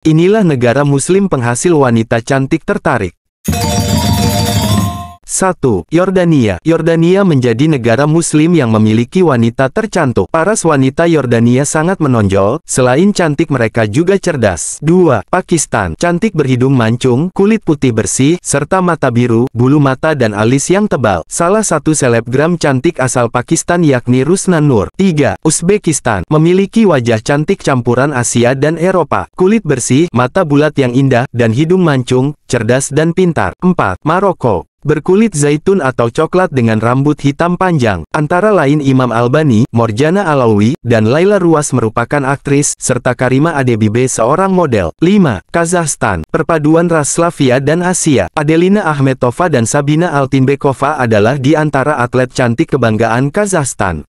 Inilah negara muslim penghasil wanita cantik tertarik. 1. Yordania Yordania menjadi negara muslim yang memiliki wanita tercantik. Paras wanita Yordania sangat menonjol, selain cantik mereka juga cerdas. 2. Pakistan Cantik berhidung mancung, kulit putih bersih, serta mata biru, bulu mata dan alis yang tebal. Salah satu selebgram cantik asal Pakistan yakni Rusnan Nur. 3. Uzbekistan Memiliki wajah cantik campuran Asia dan Eropa. Kulit bersih, mata bulat yang indah, dan hidung mancung, cerdas dan pintar. 4. Maroko Berkulit zaitun atau coklat dengan rambut hitam panjang, antara lain Imam Albani, Morjana Alawi, dan Laila Ruas merupakan aktris, serta Karima Adebibe seorang model. 5. Kazakhstan, perpaduan ras Slavia dan Asia, Adelina Ahmetova dan Sabina Altinbekova adalah di antara atlet cantik kebanggaan Kazakhstan.